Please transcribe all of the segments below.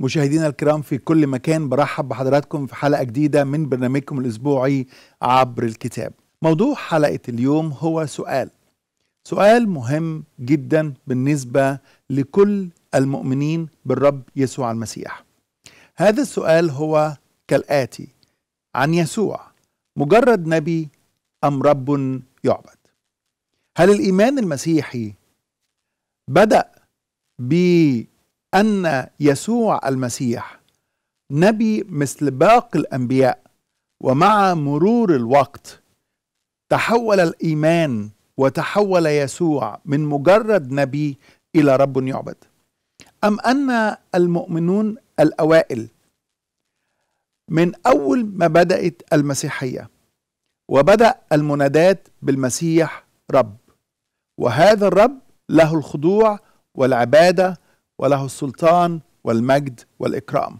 مشاهدينا الكرام في كل مكان برحب بحضراتكم في حلقة جديدة من برنامجكم الأسبوعي عبر الكتاب موضوع حلقة اليوم هو سؤال سؤال مهم جدا بالنسبة لكل المؤمنين بالرب يسوع المسيح هذا السؤال هو كالآتي عن يسوع مجرد نبي أم رب يعبد هل الإيمان المسيحي بدأ ب ان يسوع المسيح نبي مثل باقي الانبياء ومع مرور الوقت تحول الايمان وتحول يسوع من مجرد نبي الى رب يعبد ام ان المؤمنون الاوائل من اول ما بدات المسيحيه وبدا المنادات بالمسيح رب وهذا الرب له الخضوع والعباده وله السلطان والمجد والإكرام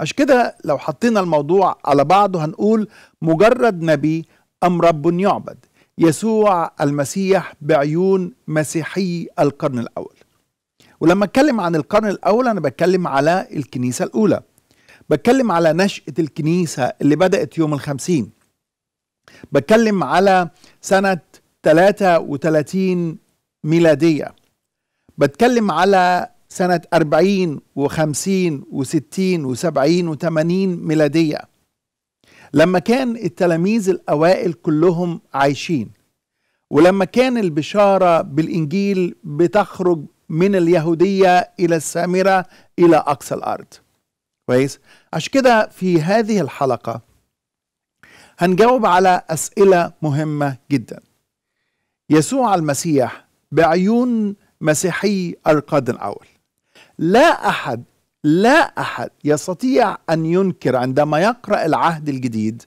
عشان كده لو حطينا الموضوع على بعضه هنقول مجرد نبي أم رب يعبد يسوع المسيح بعيون مسيحي القرن الأول ولما اتكلم عن القرن الأول أنا بتكلم على الكنيسة الأولى بتكلم على نشأة الكنيسة اللي بدأت يوم الخمسين بتكلم على سنة 33 ميلادية بتكلم على سنة 40 و50 و60 و70 و80 ميلادية لما كان التلاميذ الأوائل كلهم عايشين ولما كان البشارة بالإنجيل بتخرج من اليهودية إلى السامرة إلى أقصى الأرض كويس عشان كده في هذه الحلقة هنجاوب على أسئلة مهمة جدا يسوع المسيح بعيون مسيحي القرن الأول لا احد لا احد يستطيع ان ينكر عندما يقرا العهد الجديد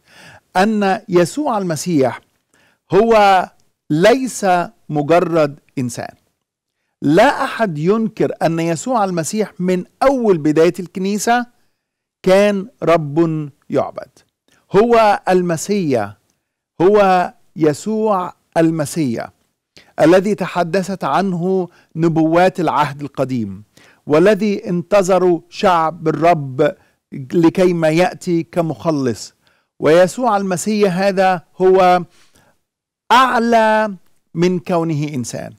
ان يسوع المسيح هو ليس مجرد انسان لا احد ينكر ان يسوع المسيح من اول بدايه الكنيسه كان رب يعبد هو المسيا هو يسوع المسيا الذي تحدثت عنه نبوات العهد القديم والذي انتظروا شعب الرب لكيما ياتي كمخلص ويسوع المسيح هذا هو اعلى من كونه انسان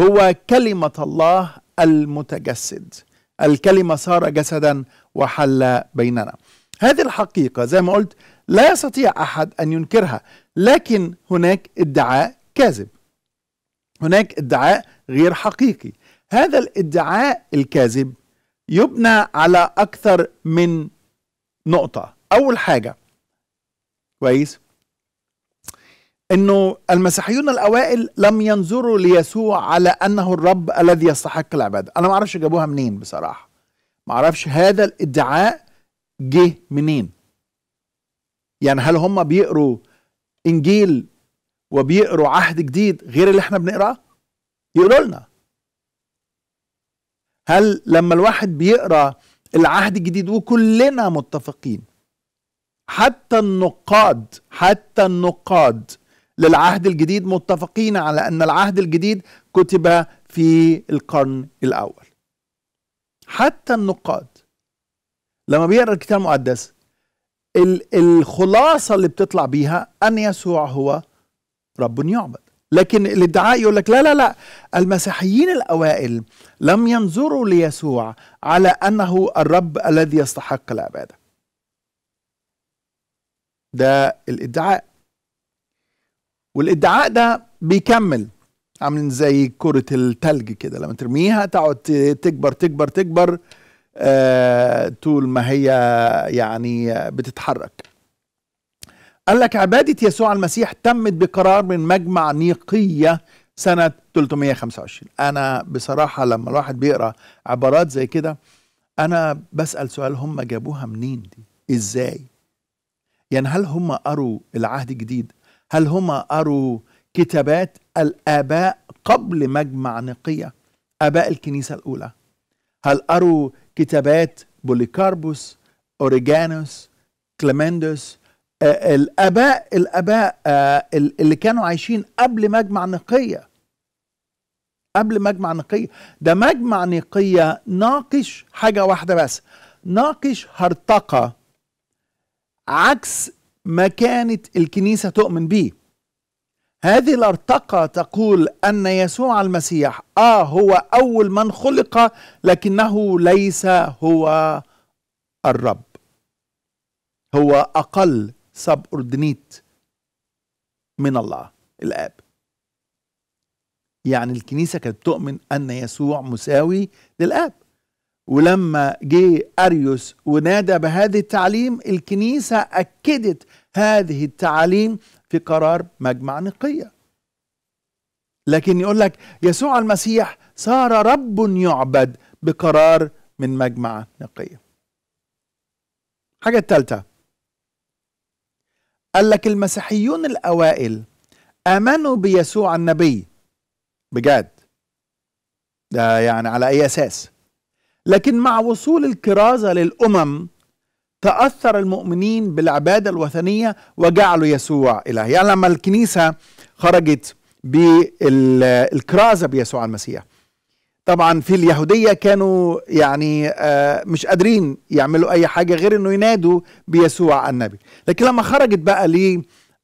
هو كلمه الله المتجسد الكلمه صار جسدا وحل بيننا هذه الحقيقه زي ما قلت لا يستطيع احد ان ينكرها لكن هناك ادعاء كاذب هناك ادعاء غير حقيقي هذا الادعاء الكاذب يبنى على أكثر من نقطة أول حاجة كويس أنه المسيحيون الأوائل لم ينظروا ليسوع على أنه الرب الذي يستحق العبادة أنا ما أعرفش جابوها منين بصراحة ما أعرفش هذا الادعاء جه منين يعني هل هم بيقروا إنجيل وبيقروا عهد جديد غير اللي احنا بنقراه يقولوا لنا هل لما الواحد بيقرا العهد الجديد وكلنا متفقين حتى النقاد حتى النقاد للعهد الجديد متفقين على ان العهد الجديد كتب في القرن الاول حتى النقاد لما بيقرا الكتاب المقدس الخلاصه اللي بتطلع بيها ان يسوع هو رب يعبد لكن الادعاء يقول لك لا لا لا المسيحيين الاوائل لم ينظروا ليسوع على انه الرب الذي يستحق العباده. ده الادعاء. والادعاء ده بيكمل عاملين زي كرة التلج كده لما ترميها تقعد تكبر تكبر تكبر آه طول ما هي يعني بتتحرك. قال لك عبادة يسوع المسيح تمت بقرار من مجمع نيقية سنة 325 أنا بصراحة لما الواحد بيقرأ عبارات زي كده أنا بسأل سؤال هم جابوها منين دي إزاي يعني هل هم قروا العهد الجديد هل هم قروا كتابات الآباء قبل مجمع نقية آباء الكنيسة الأولى هل قروا كتابات بوليكاربوس أوريجانوس كليمندوس الاباء الاباء آه، اللي كانوا عايشين قبل مجمع نقيه قبل مجمع نقيه ده مجمع نقيه ناقش حاجه واحده بس ناقش هرطقه عكس ما كانت الكنيسه تؤمن به هذه الأرتقة تقول ان يسوع المسيح اه هو اول من خلق لكنه ليس هو الرب هو اقل سبوردينيت من الله الآب يعني الكنيسة كانت تؤمن أن يسوع مساوي للآب ولما جه أريوس ونادى بهذه التعليم الكنيسة أكدت هذه التعاليم في قرار مجمع نقية لكن يقول لك يسوع المسيح صار رب يعبد بقرار من مجمع نقية حاجة الثالثة قال لك المسيحيون الأوائل آمنوا بيسوع النبي بجد ده يعني على أي أساس لكن مع وصول الكرازة للأمم تأثر المؤمنين بالعبادة الوثنية وجعلوا يسوع إله يعني لما الكنيسة خرجت بالكرازة بيسوع المسيح طبعا في اليهوديه كانوا يعني آه، مش قادرين يعملوا اي حاجه غير انه ينادوا بيسوع النبي لكن لما خرجت بقى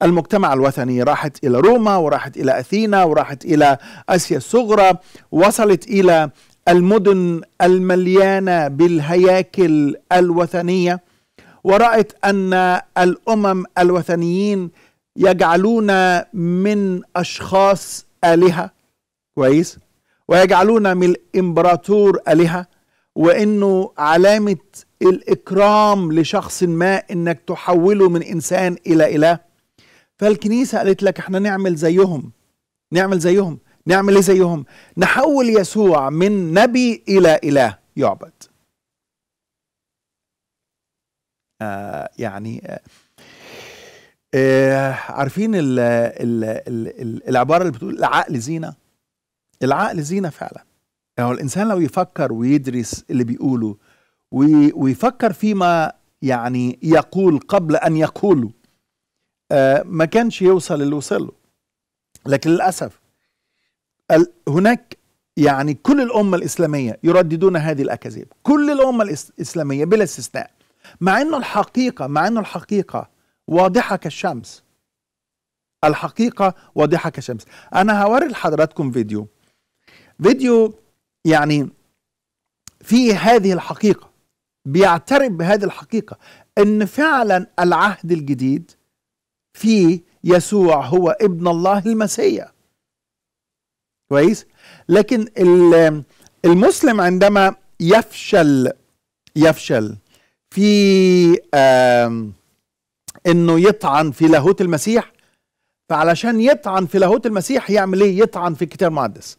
للمجتمع الوثني راحت الى روما وراحت الى اثينا وراحت الى اسيا الصغرى وصلت الى المدن المليانه بالهياكل الوثنيه ورأت أن الأمم الوثنيين يجعلون من أشخاص آلهة كويس ويجعلون من الامبراطور الهه وانه علامه الاكرام لشخص ما انك تحوله من انسان الى اله فالكنيسه قالت لك احنا نعمل زيهم نعمل زيهم نعمل ايه زيهم نحول يسوع من نبي الى اله يعبد آه يعني آه آه عارفين العباره اللي بتقول العقل زينه العقل زينه فعلا يعني الانسان لو يفكر ويدرس اللي بيقوله ويفكر فيما يعني يقول قبل ان يقوله آه ما كانش يوصل اللي وصل له لكن للاسف هناك يعني كل الامه الاسلاميه يرددون هذه الاكاذيب كل الامه الاسلاميه بلا استثناء مع انه الحقيقه مع انه الحقيقه واضحه كالشمس الحقيقه واضحه كالشمس انا هوري لحضراتكم فيديو فيديو يعني فيه هذه الحقيقة بيعترف بهذه الحقيقة أن فعلا العهد الجديد فيه يسوع هو ابن الله المسيح كويس لكن المسلم عندما يفشل يفشل في انه يطعن في لاهوت المسيح فعلشان يطعن في لاهوت المسيح يعمل ايه يطعن في الكتاب المقدس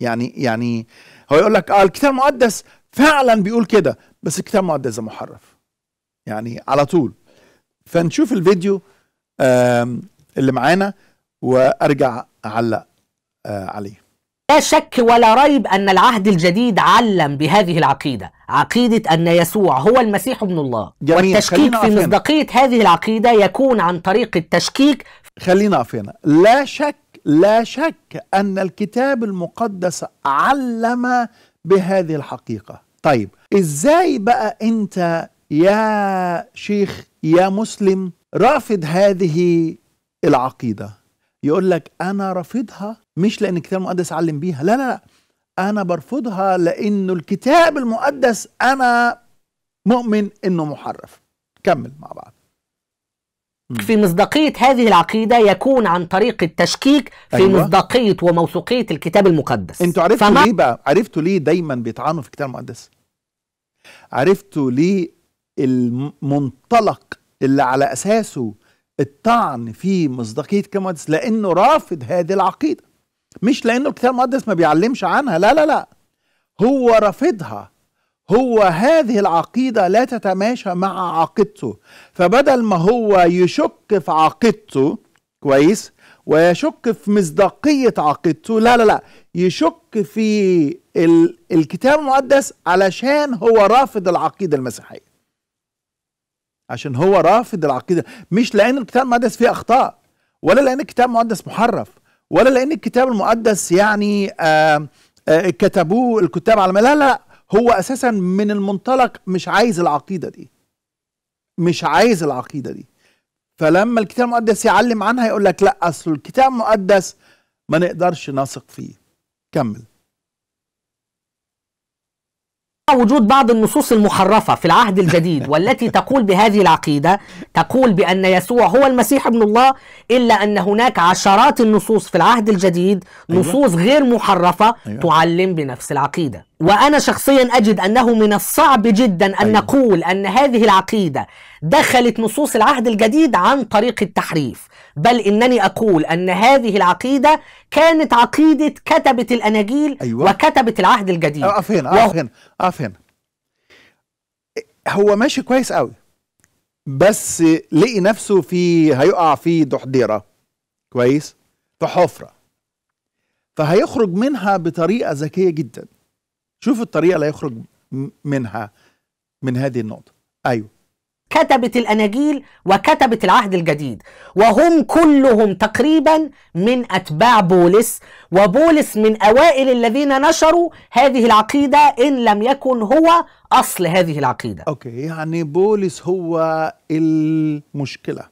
يعني يعني هو يقول لك اه الكتاب المقدس فعلا بيقول كده بس الكتاب المقدس ده محرف يعني على طول فنشوف الفيديو اللي معانا وارجع اعلق آه، عليه لا شك ولا ريب أن العهد الجديد علم بهذه العقيدة عقيدة أن يسوع هو المسيح ابن الله جميل. والتشكيك في مصداقية هذه العقيدة يكون عن طريق التشكيك خلينا أقف هنا لا شك لا شك أن الكتاب المقدس علم بهذه الحقيقة طيب إزاي بقى أنت يا شيخ يا مسلم رافض هذه العقيدة يقول لك أنا رافضها مش لأن الكتاب المقدس علم بيها لا لا لا أنا برفضها لأنه الكتاب المقدس أنا مؤمن أنه محرف كمل مع بعض في مصداقية هذه العقيدة يكون عن طريق التشكيك في أيوة. مصداقية وموثوقية الكتاب المقدس انتوا عرفتوا فما... ليه بقى عرفتوا ليه دايما بيطعنوا في الكتاب المقدس عرفتوا ليه المنطلق اللي على أساسه الطعن في مصداقية الكتاب المقدس لأنه رافض هذه العقيدة مش لأنه الكتاب المقدس ما بيعلمش عنها لا لا لا هو رافضها هو هذه العقيدة لا تتماشى مع عقيدته فبدل ما هو يشك في عقيدته كويس ويشك في مصداقية عقيدته لا لا لا يشك في الكتاب المقدس علشان هو رافض العقيدة المسيحية عشان هو رافض العقيدة مش لأن الكتاب المقدس فيه أخطاء ولا لأن الكتاب المقدس محرف ولا لأن الكتاب المقدس يعني آآ آه، آآ آه، كتبوه الكتاب على لا لا هو اساسا من المنطلق مش عايز العقيده دي مش عايز العقيده دي فلما الكتاب المقدس يعلم عنها يقول لك لا اصل الكتاب المقدس ما نقدرش نثق فيه كمل وجود بعض النصوص المحرفة في العهد الجديد والتي تقول بهذه العقيدة تقول بأن يسوع هو المسيح ابن الله إلا أن هناك عشرات النصوص في العهد الجديد أيوة. نصوص غير محرفة أيوة. تعلم بنفس العقيدة وأنا شخصيا أجد أنه من الصعب جدا أن أيوة. نقول أن هذه العقيدة دخلت نصوص العهد الجديد عن طريق التحريف بل إنني أقول أن هذه العقيدة كانت عقيدة كتبة الأناجيل أيوة. وكتبة العهد الجديد أقف هنا أقف هنا أقف هنا هو ماشي كويس قوي بس لقي نفسه في هيقع في دحديره كويس في حفرة فهيخرج منها بطريقة ذكية جداً شوف الطريقه اللي يخرج منها من هذه النقطه ايوه كتبت الاناجيل وكتبت العهد الجديد وهم كلهم تقريبا من اتباع بولس وبولس من اوائل الذين نشروا هذه العقيده ان لم يكن هو اصل هذه العقيده اوكي يعني بولس هو المشكله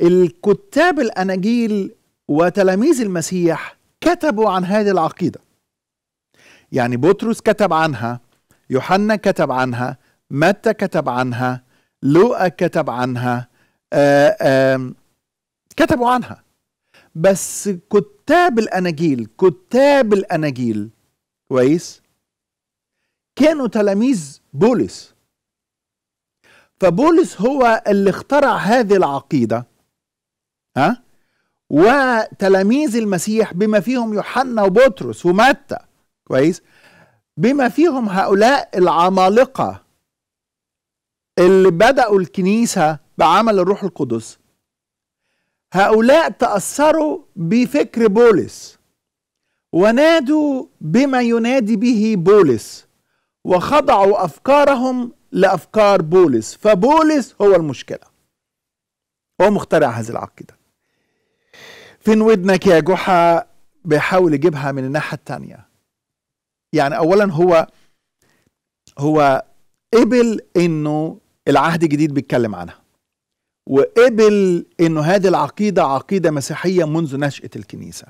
الكتاب الاناجيل وتلاميذ المسيح كتبوا عن هذه العقيده يعني بطرس كتب عنها يوحنا كتب عنها متى كتب عنها لوقا كتب عنها آآ آه، آآ كتبوا عنها بس كتاب الاناجيل كتاب الاناجيل كويس كانوا تلاميذ بولس فبولس هو اللي اخترع هذه العقيده ها وتلاميذ المسيح بما فيهم يوحنا وبطرس ومتى كويس بما فيهم هؤلاء العمالقه اللي بداوا الكنيسه بعمل الروح القدس هؤلاء تاثروا بفكر بولس ونادوا بما ينادي به بولس وخضعوا افكارهم لافكار بولس فبولس هو المشكله هو مخترع هذه العقيده فين ودنك يا جحا بيحاول يجيبها من الناحيه الثانيه يعني اولا هو هو قبل انه العهد الجديد بيتكلم عنها وقبل انه هذه العقيده عقيده مسيحيه منذ نشاه الكنيسه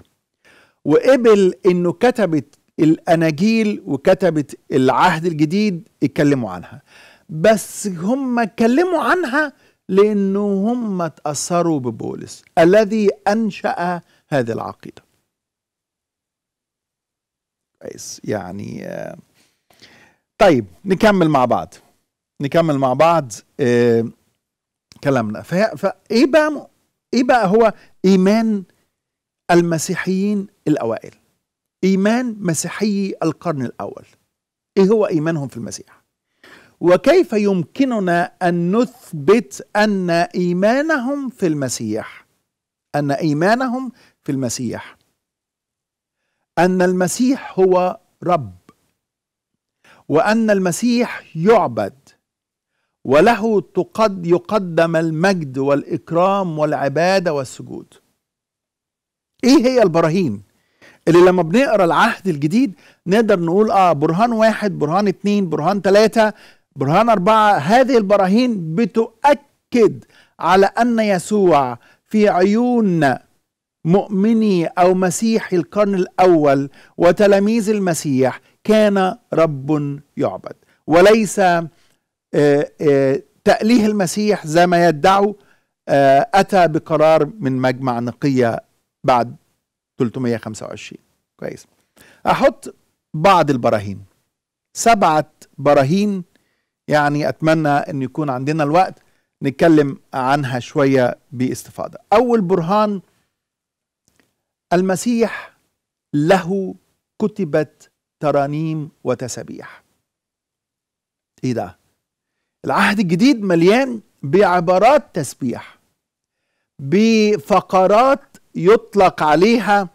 وقبل انه كتبت الاناجيل وكتبت العهد الجديد اتكلموا عنها بس هم اتكلموا عنها لانه هم اتاثروا ببولس الذي انشا هذه العقيده كويس يعني آه، طيب نكمل مع بعض نكمل مع بعض آه، كلامنا فايه بقى ايه بقى هو ايمان المسيحيين الاوائل ايمان مسيحي القرن الاول ايه هو ايمانهم في المسيح وكيف يمكننا ان نثبت ان ايمانهم في المسيح ان ايمانهم في المسيح ان المسيح هو رب وان المسيح يعبد وله تقد يقدم المجد والاكرام والعباده والسجود ايه هي البراهين اللي لما بنقرا العهد الجديد نقدر نقول اه برهان واحد برهان اتنين برهان تلاته برهان اربعه هذه البراهين بتؤكد على ان يسوع في عيوننا مؤمني او مسيحي القرن الاول وتلاميذ المسيح كان رب يعبد وليس آه، آه، تأليه المسيح زي ما يدعوا آه، أتى بقرار من مجمع نقية بعد 325 كويس أحط بعض البراهين سبعة براهين يعني أتمنى أن يكون عندنا الوقت نتكلم عنها شوية باستفاضة أول برهان المسيح له كتبت ترانيم وتسابيح ايه ده العهد الجديد مليان بعبارات تسبيح بفقرات يطلق عليها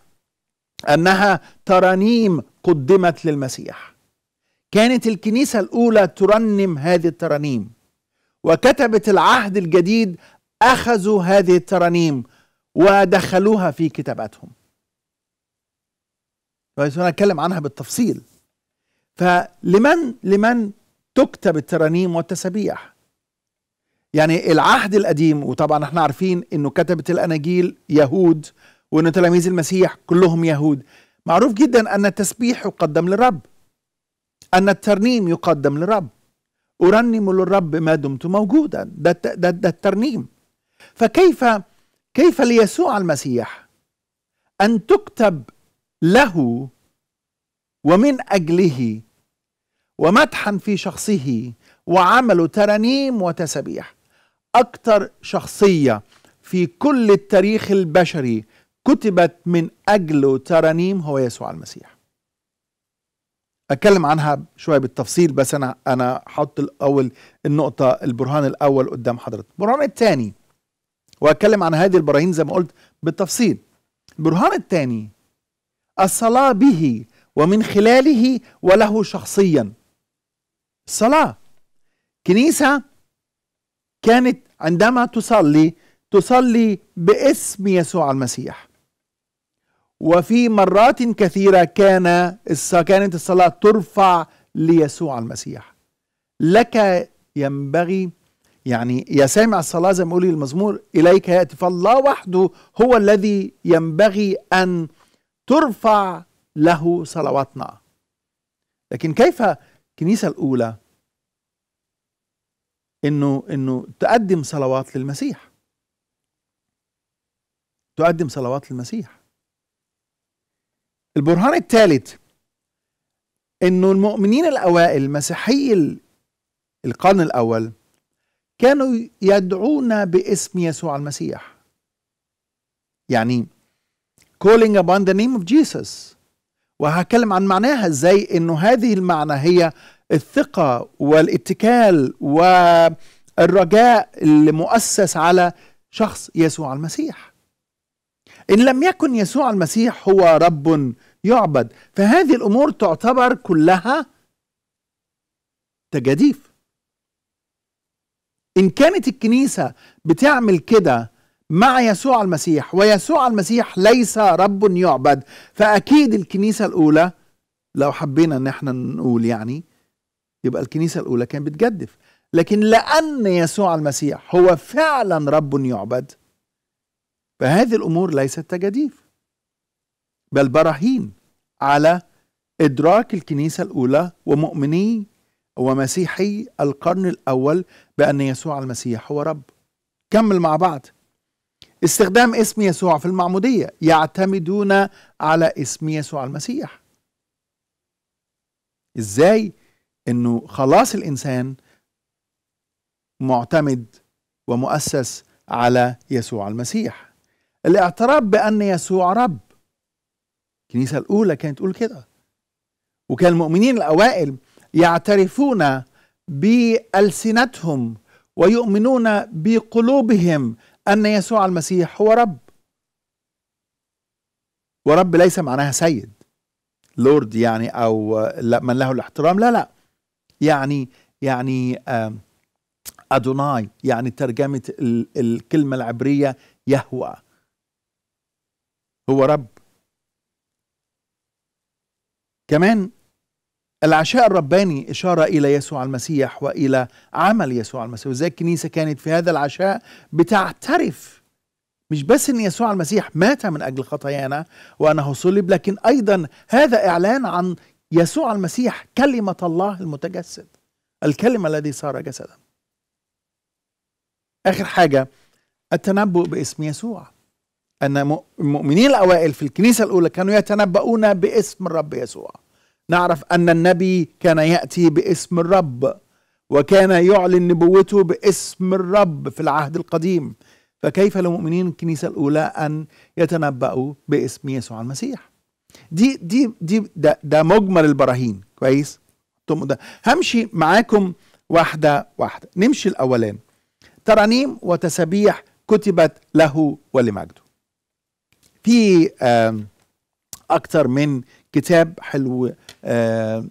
انها ترانيم قدمت للمسيح كانت الكنيسه الاولى ترنم هذه الترانيم وكتبت العهد الجديد اخذوا هذه الترانيم ودخلوها في كتاباتهم وسنتكلم عنها بالتفصيل فلمن لمن تكتب الترانيم والتسابيح يعني العهد القديم وطبعا احنا عارفين انه كتبت الاناجيل يهود وان تلاميذ المسيح كلهم يهود معروف جدا ان التسبيح يقدم للرب ان الترنيم يقدم للرب ارنم للرب ما دمت موجودا ده, ده, ده الترنيم فكيف كيف ليسوع المسيح ان تكتب له ومن أجله ومدحا في شخصه وعمل ترانيم وتسابيح أكثر شخصية في كل التاريخ البشري كتبت من أجله ترانيم هو يسوع المسيح أتكلم عنها شوية بالتفصيل بس أنا أنا حط الأول النقطة البرهان الأول قدام حضرتك البرهان الثاني وأتكلم عن هذه البراهين زي ما قلت بالتفصيل البرهان الثاني الصلاة به ومن خلاله وله شخصيا الصلاة كنيسة كانت عندما تصلي تصلي باسم يسوع المسيح وفي مرات كثيرة كان كانت الصلاة ترفع ليسوع المسيح لك ينبغي يعني يا سامع الصلاة زي ما يقول المزمور إليك يأتي فالله وحده هو الذي ينبغي أن ترفع له صلواتنا لكن كيف الكنيسة الأولى إنه إنه تقدم صلوات للمسيح تقدم صلوات للمسيح البرهان الثالث إنه المؤمنين الأوائل مسيحي القرن الأول كانوا يدعون باسم يسوع المسيح يعني calling upon the name of Jesus وهتكلم عن معناها ازاي انه هذه المعنى هي الثقة والاتكال والرجاء اللي مؤسس على شخص يسوع المسيح إن لم يكن يسوع المسيح هو رب يعبد فهذه الأمور تعتبر كلها تجاديف إن كانت الكنيسة بتعمل كده مع يسوع المسيح ويسوع المسيح ليس رب يعبد فأكيد الكنيسة الأولى لو حبينا ان احنا نقول يعني يبقى الكنيسة الأولى كانت بتجدف لكن لأن يسوع المسيح هو فعلا رب يعبد فهذه الأمور ليست تجديف بل براهين على إدراك الكنيسة الأولى ومؤمني ومسيحي القرن الأول بأن يسوع المسيح هو رب كمل مع بعض استخدام اسم يسوع في المعمودية يعتمدون على اسم يسوع المسيح ازاي انه خلاص الانسان معتمد ومؤسس على يسوع المسيح الاعتراف بان يسوع رب الكنيسه الاولى كانت تقول كده وكان المؤمنين الاوائل يعترفون بالسنتهم ويؤمنون بقلوبهم أن يسوع المسيح هو رب ورب ليس معناها سيد لورد يعني أو من له الاحترام لا لا يعني يعني أدوناي يعني ترجمة الكلمة العبرية يهوى هو رب كمان العشاء الرباني إشارة إلى يسوع المسيح وإلى عمل يسوع المسيح وزي الكنيسة كانت في هذا العشاء بتعترف مش بس أن يسوع المسيح مات من أجل خطايانا وأنه صلب لكن أيضا هذا إعلان عن يسوع المسيح كلمة الله المتجسد الكلمة الذي صار جسدا آخر حاجة التنبؤ باسم يسوع أن المؤمنين الأوائل في الكنيسة الأولى كانوا يتنبؤون باسم الرب يسوع نعرف أن النبي كان يأتي باسم الرب وكان يعلن نبوته باسم الرب في العهد القديم فكيف لمؤمنين الكنيسة الأولى أن يتنبأوا باسم يسوع المسيح دي دي دي ده, ده مجمل البراهين كويس ده همشي معاكم واحدة واحدة نمشي الأولان ترانيم وتسبيح كتبت له ولمجده في اكثر من كتاب حلو آه،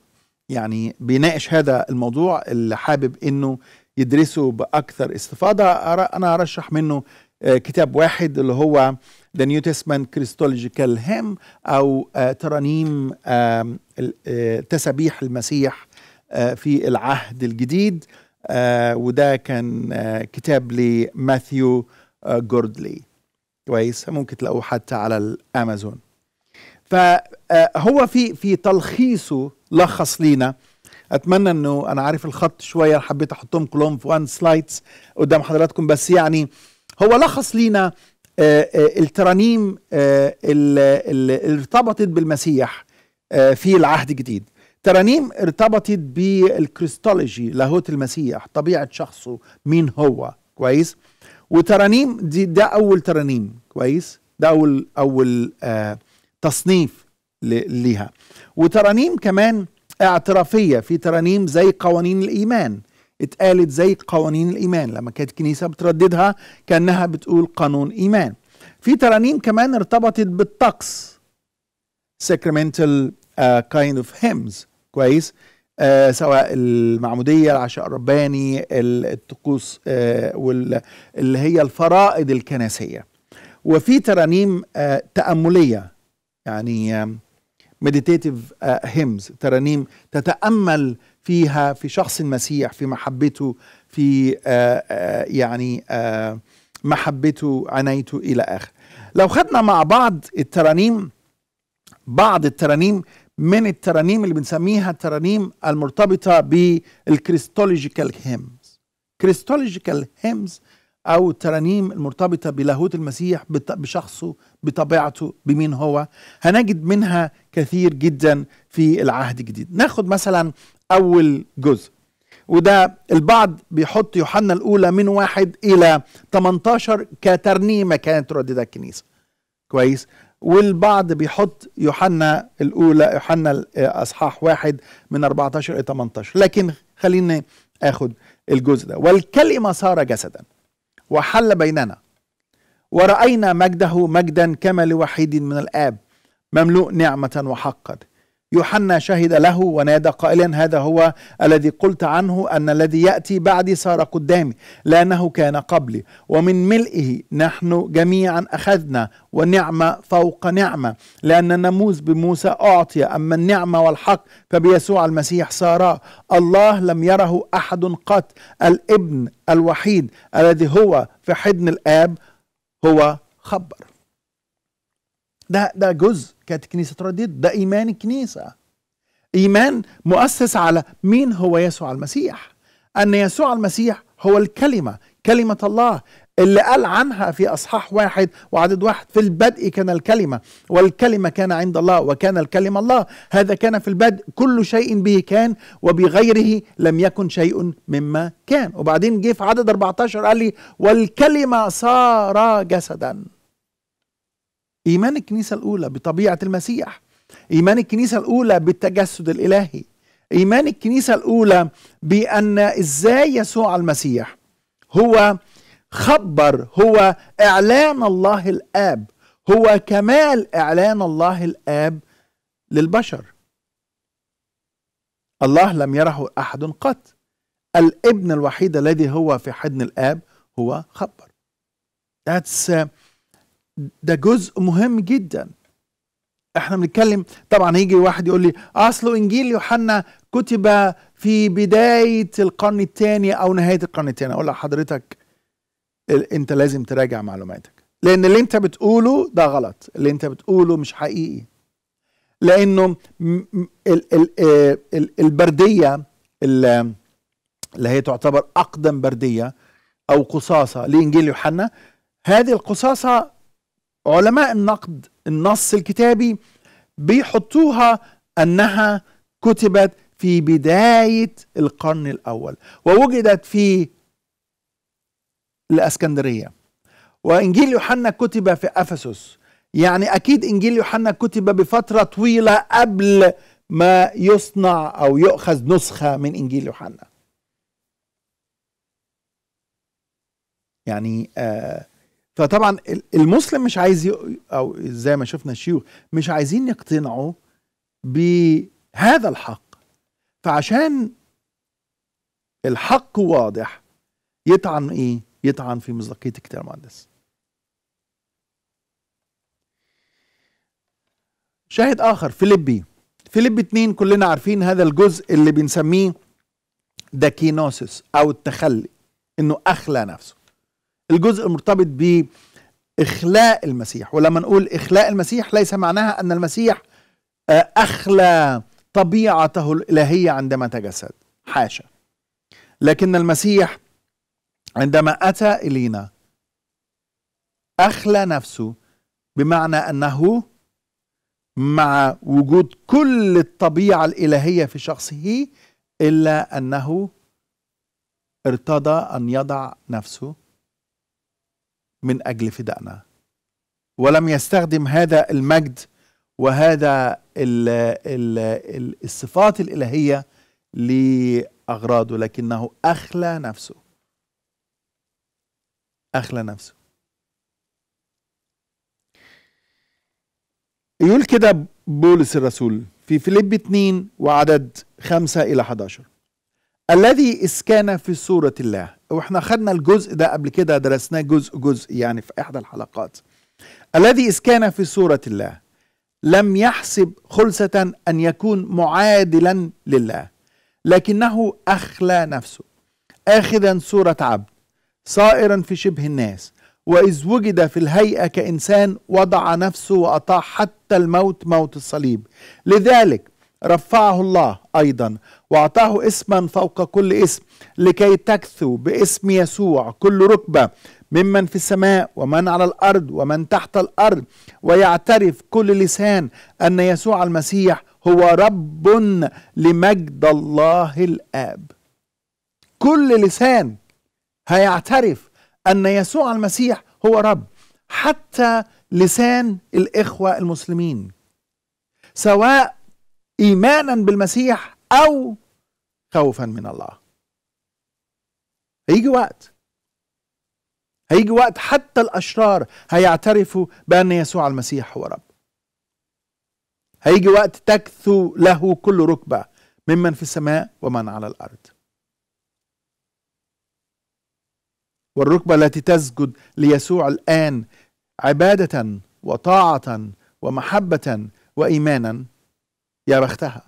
يعني بيناقش هذا الموضوع اللي حابب انه يدرسه باكثر استفاضه انا ارشح منه آه، كتاب واحد اللي هو ذا نيو تيستمنت كريستولوجيكال هيم او آه، ترانيم تسابيح المسيح في العهد الجديد وده كان كتاب لماثيو جوردلي كويس ممكن تلاقوه حتى على الامازون فهو في في تلخيصه لخص لينا اتمنى انه انا عارف الخط شويه حبيت احطهم كلهم في وان سلايدز قدام حضراتكم بس يعني هو لخص لينا آه، آه، الترانيم آه، اللي ارتبطت بالمسيح في العهد الجديد ترانيم ارتبطت بالكريستولوجي لاهوت المسيح طبيعه شخصه مين هو كويس وترانيم دي ده اول ترانيم كويس ده اول اول آه تصنيف ليها وترانيم كمان اعترافية في ترانيم زي قوانين الإيمان اتقالت زي قوانين الإيمان لما كانت الكنيسة بترددها كأنها بتقول قانون إيمان في ترانيم كمان ارتبطت بالطقس sacramental uh, kind of hymns كويس آه سواء المعمودية العشاء الرباني الطقوس آه uh, واللي هي الفرائض الكنسية وفي ترانيم آه تأملية يعني مديتيتيف هيمز ترانيم تتامل فيها في شخص المسيح في محبته في uh, uh, يعني uh, محبته عنايته الى اخره لو خدنا مع بعض الترانيم بعض الترانيم من الترانيم اللي بنسميها الترانيم المرتبطه بالكريستولوجيكال هيمز كريستولوجيكال هيمز أو الترانيم المرتبطة بلاهوت المسيح بشخصه بطبيعته بمين هو هنجد منها كثير جدا في العهد الجديد ناخد مثلا أول جزء وده البعض بيحط يوحنا الأولى من واحد إلى 18 كترنيمة كانت ترددها الكنيسة كويس والبعض بيحط يوحنا الأولى يوحنا آه، أصحاح واحد من 14 إلى 18 لكن خليني آخد الجزء ده والكلمة صار جسداً وحل بيننا ورأينا مجده مجدا كما لوحيد من الآب مملوء نعمة وحقا يوحنا شهد له ونادى قائلا هذا هو الذي قلت عنه ان الذي ياتي بعدي صار قدامي لانه كان قبلي ومن ملئه نحن جميعا اخذنا ونعمه فوق نعمه لان الناموس بموسى اعطي اما النعمه والحق فبيسوع المسيح صارا الله لم يره احد قط الابن الوحيد الذي هو في حضن الاب هو خبر ده ده جزء كانت الكنيسة تردد ده إيمان الكنيسة إيمان مؤسس على مين هو يسوع المسيح أن يسوع المسيح هو الكلمة كلمة الله اللي قال عنها في أصحاح واحد وعدد واحد في البدء كان الكلمة والكلمة كان عند الله وكان الكلمة الله هذا كان في البدء كل شيء به كان وبغيره لم يكن شيء مما كان وبعدين جه في عدد 14 قال لي والكلمة صار جسداً إيمان الكنيسة الأولى بطبيعة المسيح إيمان الكنيسة الأولى بالتجسد الإلهي إيمان الكنيسة الأولى بأن إزاي يسوع المسيح هو خبر هو إعلان الله الآب هو كمال إعلان الله الآب للبشر الله لم يره أحد قط الابن الوحيد الذي هو في حضن الآب هو خبر That's uh, ده جزء مهم جدا احنا بنتكلم طبعا هيجي واحد يقول لي اصله انجيل يوحنا كتب في بدايه القرن الثاني او نهايه القرن الثاني اقول لحضرتك انت لازم تراجع معلوماتك لان اللي انت بتقوله ده غلط اللي انت بتقوله مش حقيقي لانه ال ال ال البرديه اللي هي تعتبر اقدم برديه او قصاصه لانجيل يوحنا هذه القصاصه علماء النقد النص الكتابي بيحطوها انها كتبت في بدايه القرن الاول ووجدت في الاسكندريه وانجيل يوحنا كتب في افسس يعني اكيد انجيل يوحنا كتب بفتره طويله قبل ما يصنع او يؤخذ نسخه من انجيل يوحنا يعني آه فطبعا المسلم مش عايز او زي ما شفنا الشيوخ مش عايزين يقتنعوا بهذا الحق فعشان الحق واضح يطعن ايه يطعن في مصداقيه الكتاب المقدس شاهد اخر فيليبي فيليبي 2 كلنا عارفين هذا الجزء اللي بنسميه داكينوسس او التخلي انه اخلى نفسه الجزء المرتبط بإخلاء المسيح ولما نقول إخلاء المسيح ليس معناها أن المسيح آه، أخلى طبيعته الإلهية عندما تجسد حاشا لكن المسيح عندما أتى إلينا أخلى نفسه بمعنى أنه مع وجود كل الطبيعة الإلهية في شخصه إلا أنه ارتضى أن يضع نفسه من أجل فدائنا ولم يستخدم هذا المجد وهذا الـ الـ الـ الصفات الإلهية لأغراضه لكنه أخلى نفسه أخلى نفسه يقول كده بولس الرسول في فيليب 2 وعدد 5 إلى 11 الذي إسكان في صورة الله واحنا خدنا الجزء ده قبل كده درسناه جزء جزء يعني في احدى الحلقات الذي إذ كان في صورة الله لم يحسب خلصة أن يكون معادلا لله لكنه أخلى نفسه آخذا صورة عبد صائرا في شبه الناس وإذ وجد في الهيئة كإنسان وضع نفسه وأطاع حتى الموت موت الصليب لذلك رفعه الله أيضا واعطاه اسما فوق كل اسم لكي تكثو باسم يسوع كل ركبه ممن في السماء ومن على الارض ومن تحت الارض ويعترف كل لسان ان يسوع المسيح هو رب لمجد الله الاب كل لسان هيعترف ان يسوع المسيح هو رب حتى لسان الاخوه المسلمين سواء ايمانا بالمسيح أو خوفا من الله هيجي وقت هيجي وقت حتى الأشرار هيعترفوا بأن يسوع المسيح هو رب هيجي وقت تكثو له كل ركبة ممن في السماء ومن على الأرض والركبة التي تسجد ليسوع الآن عبادة وطاعة ومحبة وإيمانا يا بختها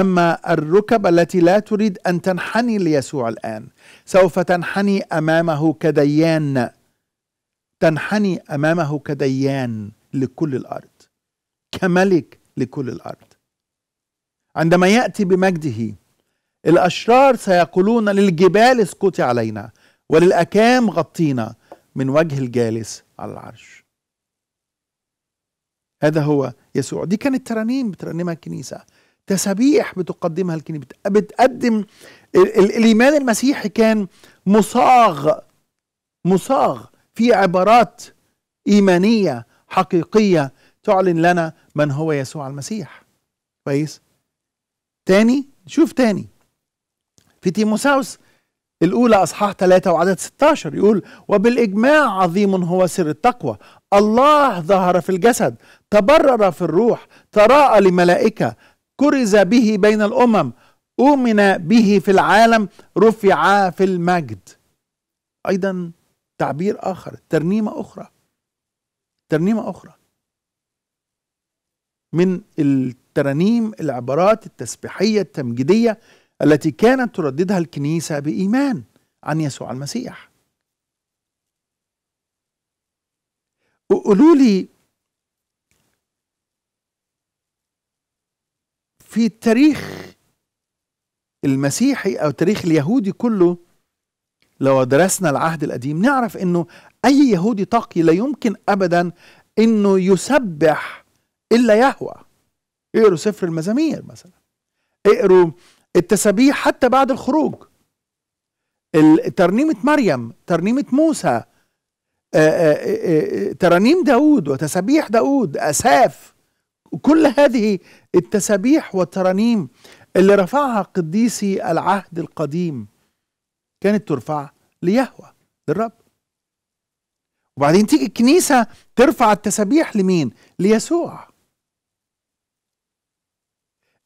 أما الركب التي لا تريد أن تنحني ليسوع الآن سوف تنحني أمامه كديان تنحني أمامه كديان لكل الأرض كملك لكل الأرض عندما يأتي بمجده الأشرار سيقولون للجبال اسكتي علينا وللأكام غطينا من وجه الجالس على العرش هذا هو يسوع دي كانت ترانيم بترنمها الكنيسة تسابيح بتقدمها الكنيسة بتقدم الإيمان المسيحي كان مصاغ مصاغ في عبارات إيمانية حقيقية تعلن لنا من هو يسوع المسيح كويس تاني شوف تاني في تيموساوس الأولى أصحاح ثلاثة وعدد 16 يقول وبالإجماع عظيم هو سر التقوى الله ظهر في الجسد تبرر في الروح تراءى لملائكة كرز به بين الأمم أؤمن به في العالم رفع في المجد أيضا تعبير آخر ترنيمة أخرى ترنيمة أخرى من الترانيم العبارات التسبيحية التمجيدية التي كانت ترددها الكنيسة بإيمان عن يسوع المسيح قولوا لي في التاريخ المسيحي أو التاريخ اليهودي كله لو درسنا العهد القديم نعرف أنه أي يهودي تقي لا يمكن أبدا أنه يسبح إلا يهوى اقروا سفر المزامير مثلا اقروا التسابيح حتى بعد الخروج ترنيمة مريم ترنيمة موسى آه، آه، آه، ترانيم داود وتسابيح داود أساف كل هذه التسابيح والترانيم اللي رفعها قديسي العهد القديم كانت ترفع ليهوى للرب وبعدين تيجي الكنيسة ترفع التسابيح لمين؟ ليسوع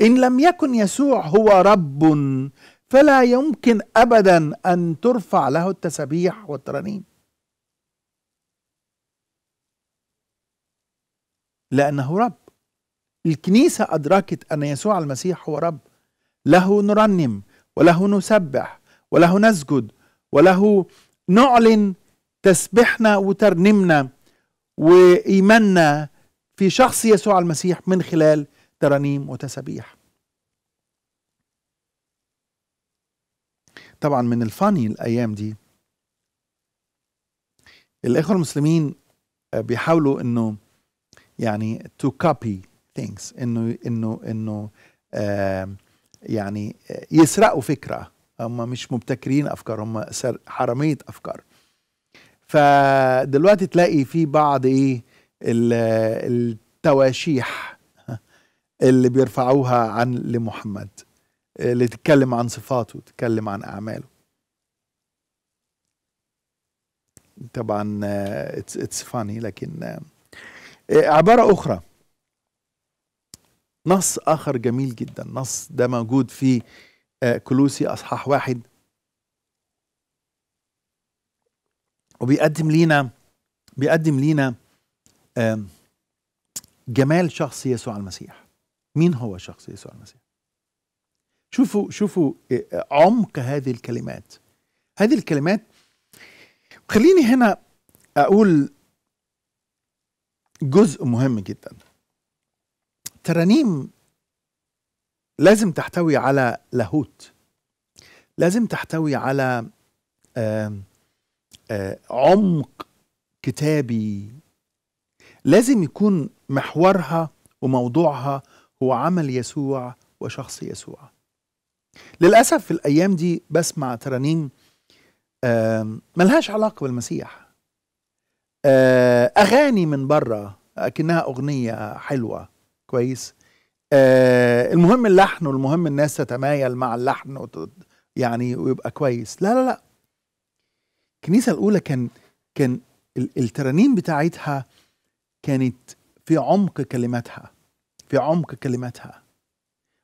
إن لم يكن يسوع هو رب فلا يمكن أبدا أن ترفع له التسابيح والترانيم لأنه رب الكنيسة أدركت أن يسوع المسيح هو رب له نرنم وله نسبح وله نسجد وله نعلن تسبحنا وترنمنا وإيماننا في شخص يسوع المسيح من خلال ترانيم وتسابيح طبعا من الفاني الأيام دي الإخوة المسلمين بيحاولوا أنه يعني تو كوبي things انه انه انه يعني يسرقوا فكره هم مش مبتكرين افكار هم حراميه افكار فدلوقتي تلاقي في بعض ايه التواشيح اللي بيرفعوها عن لمحمد اللي تتكلم عن صفاته تتكلم عن اعماله طبعا اتس آه، فاني لكن آه، عباره اخرى نص آخر جميل جدا نص ده موجود في آه، كلوسي أصحاح واحد وبيقدم لينا بيقدم لينا جمال شخص يسوع المسيح مين هو شخص يسوع المسيح شوفوا شوفوا آه، آه، عمق هذه الكلمات هذه الكلمات خليني هنا اقول جزء مهم جدا ترانيم لازم تحتوي على لاهوت لازم تحتوي على آآ آآ آه، عمق كتابي لازم يكون محورها وموضوعها هو عمل يسوع وشخص يسوع للأسف في الأيام دي بسمع ترانيم ملهاش علاقة بالمسيح آه، أغاني من برة أكنها أغنية حلوة كويس آه المهم اللحن والمهم الناس تتمايل مع اللحن يعني ويبقى كويس لا لا لا الكنيسة الأولى كان كان الترانيم بتاعتها كانت في عمق كلماتها في عمق كلماتها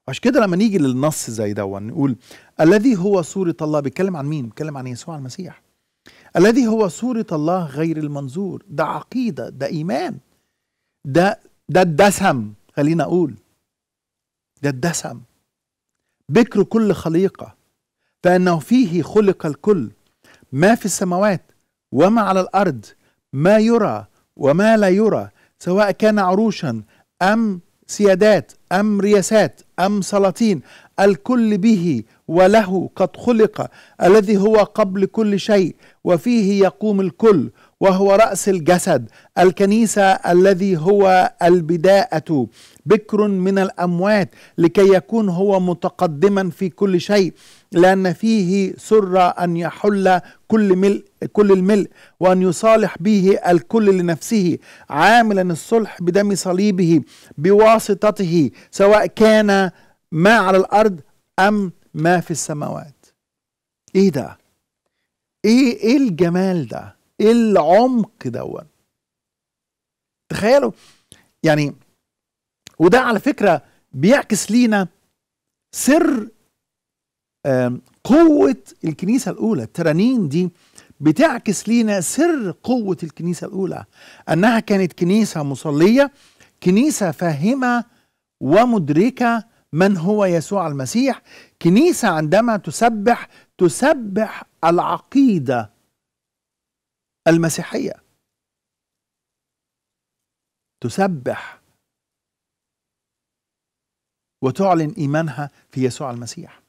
عشان كده لما نيجي للنص زي ده نقول الذي هو صورة الله بيتكلم عن مين؟ بيتكلم عن يسوع المسيح الذي هو صورة الله غير المنظور ده عقيدة ده إيمان ده ده الدسم خلينا أقول ده الدسم بكر كل خليقة فأنه فيه خلق الكل ما في السماوات وما على الأرض ما يرى وما لا يرى سواء كان عروشا أم سيادات أم رياسات أم سلاطين الكل به وله قد خلق الذي هو قبل كل شيء وفيه يقوم الكل وهو راس الجسد الكنيسه الذي هو البداءه بكر من الاموات لكي يكون هو متقدما في كل شيء لان فيه سر ان يحل كل ملء كل الملء وان يصالح به الكل لنفسه عاملا الصلح بدم صليبه بواسطته سواء كان ما على الارض ام ما في السماوات ايه ده ايه ايه الجمال ده العمق دون تخيلوا يعني وده على فكرة بيعكس لينا سر قوة الكنيسة الأولى الترانين دي بتعكس لينا سر قوة الكنيسة الأولى أنها كانت كنيسة مصلية كنيسة فاهمة ومدركة من هو يسوع المسيح كنيسة عندما تسبح تسبح العقيدة المسيحية تسبح وتعلن إيمانها في يسوع المسيح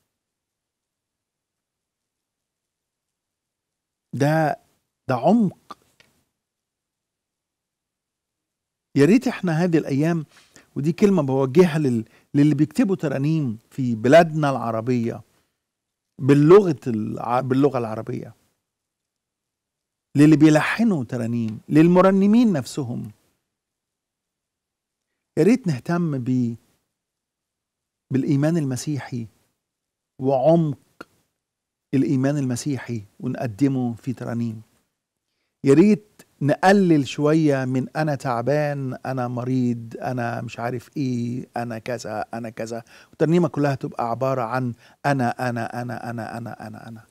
ده ده عمق يا ريت احنا هذه الايام ودي كلمه بوجهها لل... للي بيكتبوا ترانيم في بلادنا العربيه باللغه الع... باللغه العربيه للي بيلحنوا ترانيم للمرنمين نفسهم يا ريت نهتم ب بالإيمان المسيحي وعمق الإيمان المسيحي ونقدمه في ترانيم يا ريت نقلل شوية من أنا تعبان أنا مريض أنا مش عارف إيه أنا كذا أنا كذا والترنيمة كلها تبقى عبارة عن أنا أنا أنا أنا أنا أنا أنا, أنا.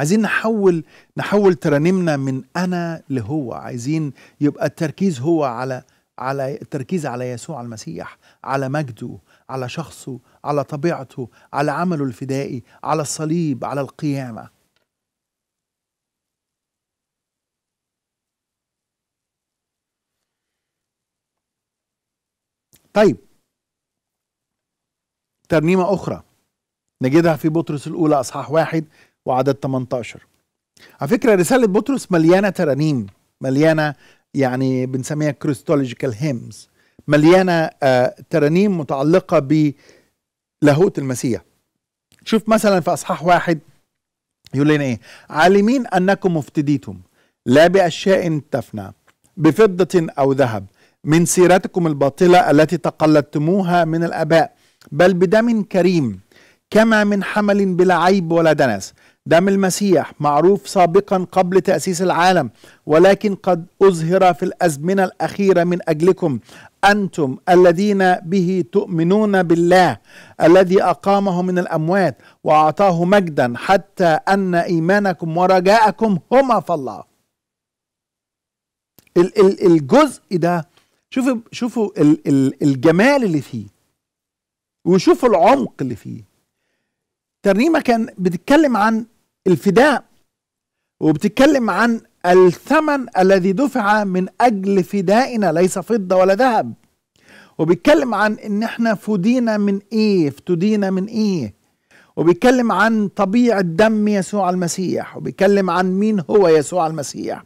عايزين نحول نحول ترانيمنا من انا لهو عايزين يبقى التركيز هو على على التركيز على يسوع المسيح على مجده على شخصه على طبيعته على عمله الفدائي على الصليب على القيامه طيب ترنيمه اخرى نجدها في بطرس الاولى اصحاح واحد وعدد 18 على فكرة رسالة بطرس مليانة ترانيم مليانة يعني بنسميها كريستولوجيكال هيمز مليانة آه، ترانيم متعلقة بلاهوت المسيح شوف مثلا في أصحاح واحد يقول لنا إيه عالمين أنكم افتديتم لا بأشياء تفنى بفضة أو ذهب من سيرتكم الباطلة التي تقلدتموها من الآباء بل بدم كريم كما من حمل بلا عيب ولا دنس دم المسيح معروف سابقا قبل تأسيس العالم ولكن قد أظهر في الأزمنة الأخيرة من أجلكم أنتم الذين به تؤمنون بالله الذي أقامه من الأموات وأعطاه مجدا حتى أن إيمانكم ورجاءكم هما في الله الجزء ده شوفوا شوفوا الجمال اللي فيه وشوفوا العمق اللي فيه ترنيمه كان بتتكلم عن الفداء وبتتكلم عن الثمن الذي دفع من اجل فدائنا ليس فضه ولا ذهب وبيتكلم عن ان احنا فدينا من ايه فدينا من ايه وبيتكلم عن طبيعه دم يسوع المسيح وبيتكلم عن مين هو يسوع المسيح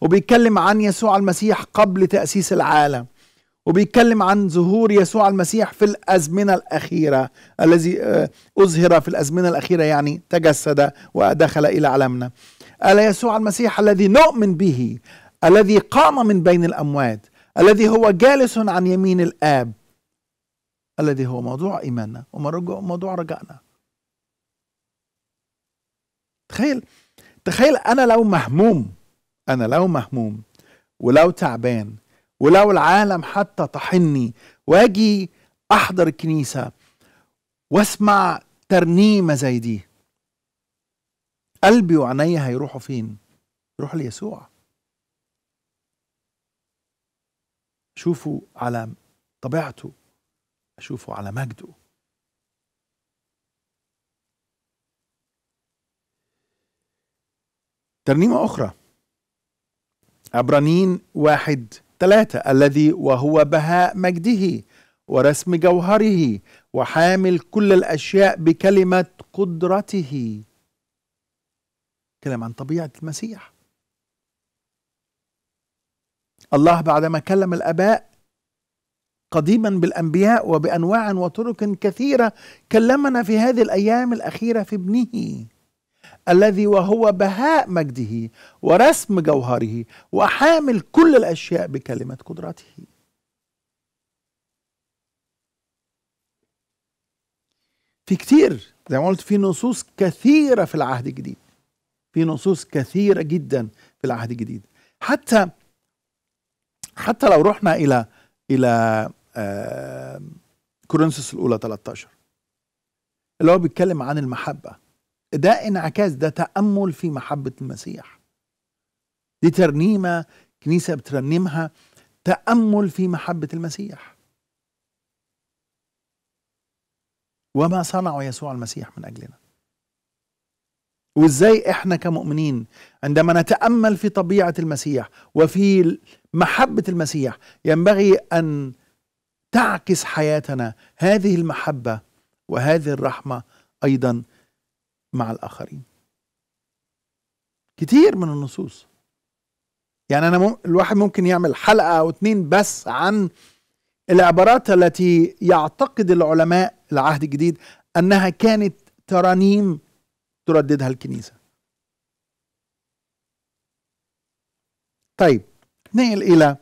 وبيتكلم عن يسوع المسيح قبل تاسيس العالم وبيتكلم عن ظهور يسوع المسيح في الأزمنة الأخيرة الذي آه، أظهر في الأزمنة الأخيرة يعني تجسد ودخل إلى عالمنا قال يسوع المسيح الذي نؤمن به الذي قام من بين الأموات الذي هو جالس عن يمين الآب الذي هو موضوع إيماننا وموضوع رجائنا تخيل تخيل أنا لو مهموم أنا لو مهموم ولو تعبان ولو العالم حتى طحني واجي احضر الكنيسه واسمع ترنيمه زي دي قلبي وعيني هيروحوا فين يروحوا ليسوع شوفوا على طبيعته اشوفه على مجده ترنيمه اخرى عبرانيين واحد ثلاثة الذي وهو بهاء مجده ورسم جوهره وحامل كل الأشياء بكلمة قدرته كلام عن طبيعة المسيح الله بعدما كلم الآباء قديما بالأنبياء وبأنواع وطرق كثيرة كلمنا في هذه الأيام الأخيرة في ابنه الذي وهو بهاء مجده ورسم جوهره وحامل كل الاشياء بكلمه قدرته في كتير زي ما قلت في نصوص كثيره في العهد الجديد في نصوص كثيره جدا في العهد الجديد حتى حتى لو رحنا الى الى آه، كورنثوس الاولى 13 اللي هو بيتكلم عن المحبه ده انعكاس ده تأمل في محبة المسيح دي ترنيمة كنيسة بترنمها تأمل في محبة المسيح وما صنعه يسوع المسيح من أجلنا وازاي احنا كمؤمنين عندما نتامل في طبيعه المسيح وفي محبه المسيح ينبغي ان تعكس حياتنا هذه المحبه وهذه الرحمه ايضا مع الآخرين كتير من النصوص يعني أنا مم... الواحد ممكن يعمل حلقة أو اتنين بس عن العبارات التي يعتقد العلماء العهد الجديد أنها كانت ترانيم ترددها الكنيسة طيب ننقل إلى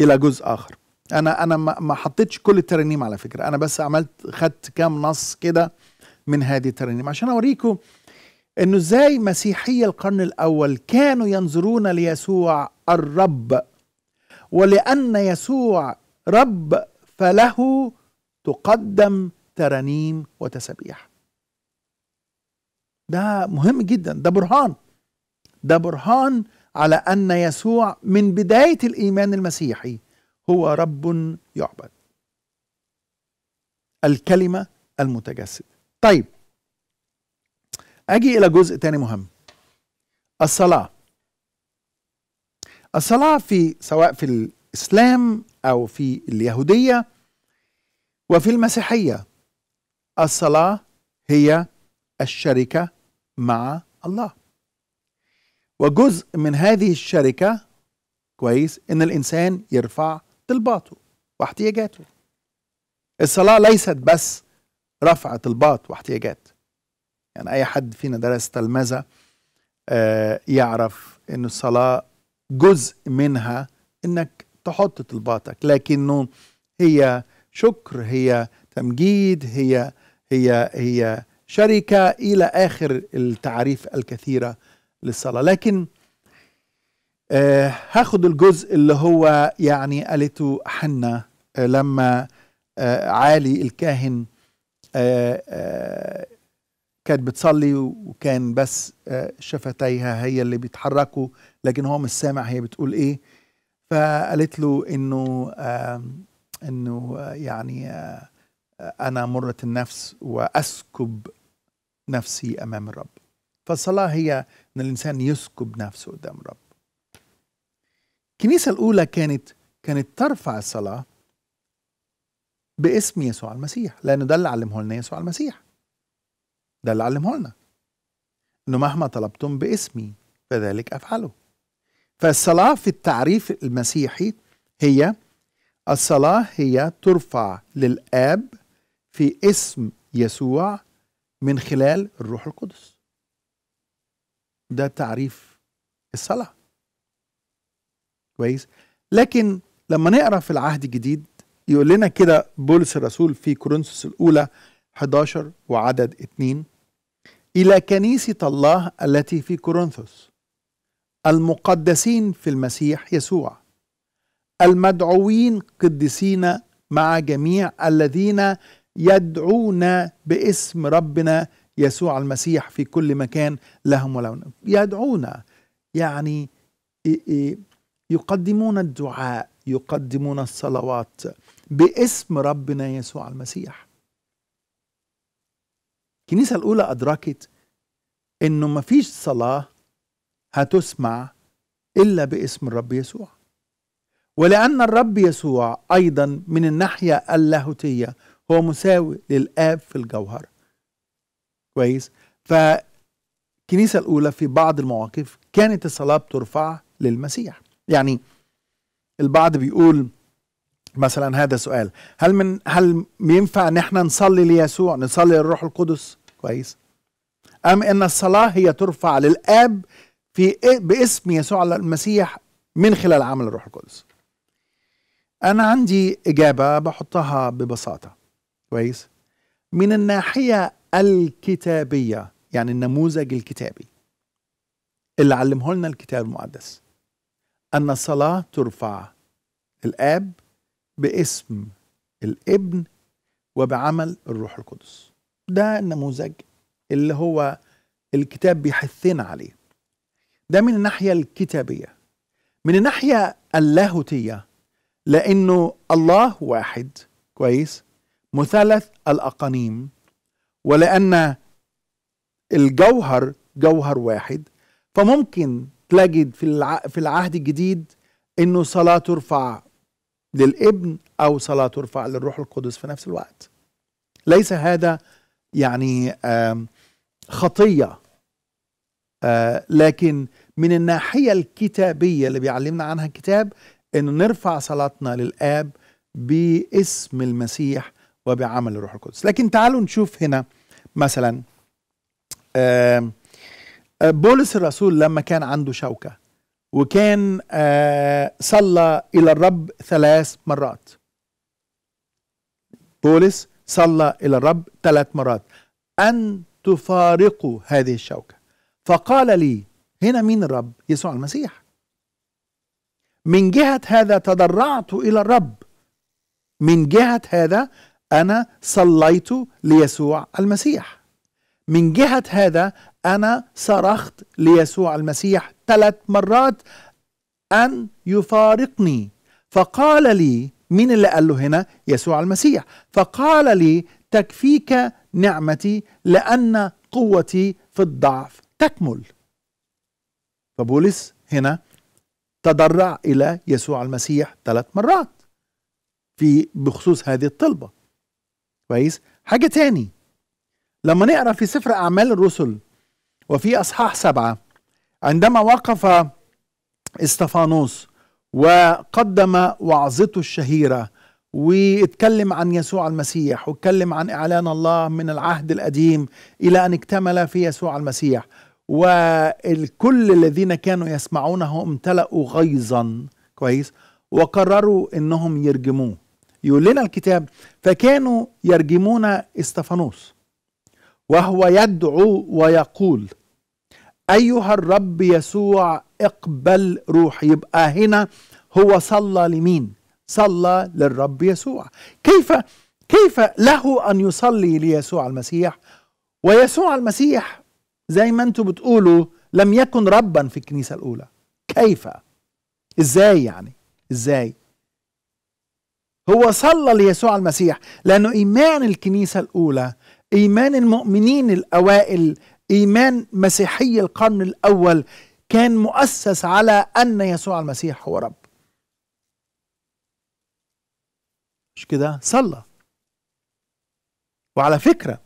إلى جزء آخر أنا أنا ما حطيتش كل الترانيم على فكرة أنا بس عملت خدت كام نص كده من هذه الترانيم عشان أوريكم أنه إزاي مسيحي القرن الأول كانوا ينظرون ليسوع الرب ولأن يسوع رب فله تقدم ترانيم وتسابيح ده مهم جدا ده برهان ده برهان على أن يسوع من بداية الإيمان المسيحي هو رب يعبد الكلمة المتجسد طيب أجي إلى جزء تاني مهم الصلاة الصلاة في سواء في الإسلام أو في اليهودية وفي المسيحية الصلاة هي الشركة مع الله وجزء من هذه الشركة كويس إن الإنسان يرفع طلباته واحتياجاته الصلاة ليست بس رفع طلبات واحتياجات يعني أي حد فينا درس تلمذة آه، يعرف أن الصلاة جزء منها أنك تحط طلباتك لكنه هي شكر هي تمجيد هي هي هي شركة إلى آخر التعريف الكثيرة للصلاة لكن آه هاخد الجزء اللي هو يعني قالته حنا آه لما آه علي الكاهن آه، آه، كانت بتصلي وكان بس آه، شفتيها هي اللي بيتحركوا لكن هو مش سامع هي بتقول ايه فقالت له انه انه يعني انا مرة النفس واسكب نفسي امام الرب فالصلاة هي ان الانسان يسكب نفسه قدام الرب الكنيسة الاولى كانت كانت ترفع الصلاة باسم يسوع المسيح لانه ده اللي علمه لنا يسوع المسيح ده اللي علمه لنا انه مهما طلبتم باسمي فذلك افعله فالصلاه في التعريف المسيحي هي الصلاه هي ترفع للاب في اسم يسوع من خلال الروح القدس ده تعريف الصلاه كويس لكن لما نقرا في العهد الجديد يقول لنا كده بولس الرسول في كورنثوس الأولى 11 وعدد 2 إلى كنيسة الله التي في كورنثوس المقدسين في المسيح يسوع المدعوين قديسين مع جميع الذين يدعون باسم ربنا يسوع المسيح في كل مكان لهم ولون يدعون يعني يقدمون الدعاء يقدمون الصلوات باسم ربنا يسوع المسيح الكنيسة الأولى أدركت إنه مفيش صلاة هتسمع إلا باسم الرب يسوع ولأن الرب يسوع أيضا من الناحية اللاهوتية هو مساوي للآب في الجوهر كويس فالكنيسة الأولى في بعض المواقف كانت الصلاة بترفع للمسيح يعني البعض بيقول مثلا هذا سؤال هل من هل ينفع ان احنا نصلي ليسوع نصلي للروح القدس كويس ام ان الصلاه هي ترفع للاب في باسم يسوع المسيح من خلال عمل الروح القدس انا عندي اجابه بحطها ببساطه كويس من الناحيه الكتابيه يعني النموذج الكتابي اللي علمه لنا الكتاب المقدس ان الصلاه ترفع الاب باسم الابن وبعمل الروح القدس ده النموذج اللي هو الكتاب بيحثنا عليه ده من الناحية الكتابية من الناحية اللاهوتية لأنه الله واحد كويس مثلث الأقانيم ولأن الجوهر جوهر واحد فممكن تجد في العهد الجديد انه صلاه ترفع للابن أو صلاة ترفع للروح القدس في نفس الوقت ليس هذا يعني خطية آه، لكن من الناحية الكتابية اللي بيعلمنا عنها الكتاب أنه نرفع صلاتنا للآب باسم المسيح وبعمل الروح القدس لكن تعالوا نشوف هنا مثلا آه، بولس الرسول لما كان عنده شوكة وكان آه، صلى إلى الرب ثلاث مرات بولس صلى إلى الرب ثلاث مرات أن تفارقوا هذه الشوكة فقال لي هنا مين الرب يسوع المسيح من جهة هذا تضرعت إلى الرب من جهة هذا أنا صليت ليسوع المسيح من جهة هذا أنا صرخت ليسوع المسيح ثلاث مرات أن يفارقني فقال لي مين اللي قال له هنا يسوع المسيح فقال لي تكفيك نعمتي لأن قوتي في الضعف تكمل فبولس هنا تضرع إلى يسوع المسيح ثلاث مرات في بخصوص هذه الطلبة كويس حاجة تاني لما نقرأ في سفر أعمال الرسل وفي أصحاح سبعة عندما وقف استفانوس وقدم وعظته الشهيره واتكلم عن يسوع المسيح واتكلم عن اعلان الله من العهد القديم الى ان اكتمل في يسوع المسيح والكل الذين كانوا يسمعونه امتلأوا غيظا كويس وقرروا انهم يرجموه يقول لنا الكتاب فكانوا يرجمون استفانوس وهو يدعو ويقول أيها الرب يسوع اقبل روحي يبقى هنا هو صلى لمين صلى للرب يسوع كيف كيف له أن يصلي ليسوع المسيح ويسوع المسيح زي ما انتم بتقولوا لم يكن ربا في الكنيسة الأولى كيف ازاي يعني ازاي هو صلى ليسوع المسيح لأنه إيمان الكنيسة الأولى إيمان المؤمنين الأوائل إيمان مسيحي القرن الأول كان مؤسس على أن يسوع المسيح هو رب مش كده صلى وعلى فكرة